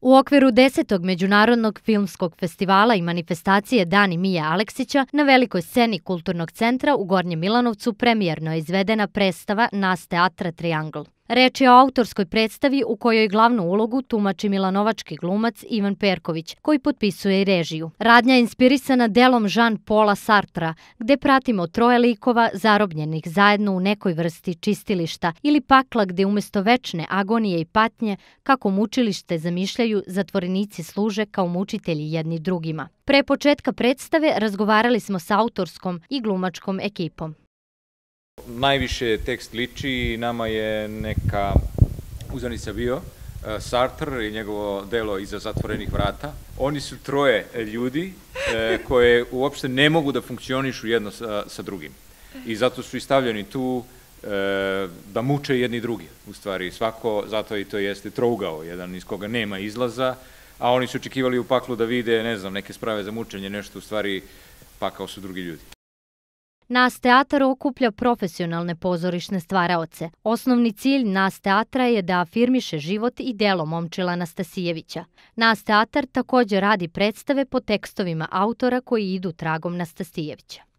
U okviru 10. Međunarodnog filmskog festivala i manifestacije Dani Mije Aleksića na velikoj sceni Kulturnog centra u Gornjem Milanovcu premijerno je izvedena predstava Nas teatra Triangle. Reč je o autorskoj predstavi u kojoj glavnu ulogu tumači milanovački glumac Ivan Perković, koji potpisuje i režiju. Radnja je inspirisana delom Jean Paula Sartra, gde pratimo troje likova zarobljenih zajedno u nekoj vrsti čistilišta ili pakla gde umesto večne agonije i patnje, kako mučilište zamišljaju, zatvorenici služe kao mučitelji jedni drugima. Pre početka predstave razgovarali smo sa autorskom i glumačkom ekipom najviše tekst liči i nama je neka uzanica bio e, Sartre i njegovo delo Iza zatvorenih vrata. Oni su troje ljudi e, koje uopšte ne mogu da funkcionišu jedno sa, sa drugim. I zato su i stavljeni tu e, da muče jedni drugi. U stvari, svako, zato i to jeste trougao, jedan iz koga nema izlaza, a oni su očekivali u paklu da vide, ne znam, neke sprave za mučenje, nešto u stvari pakao su drugi ljudi. NAS Teatar okuplja profesionalne pozorišne stvaraoce. Osnovni cilj NAS Teatra je da afirmiše život i delo momčila Nastasijevića. NAS Teatar također radi predstave po tekstovima autora koji idu tragom Nastasijevića.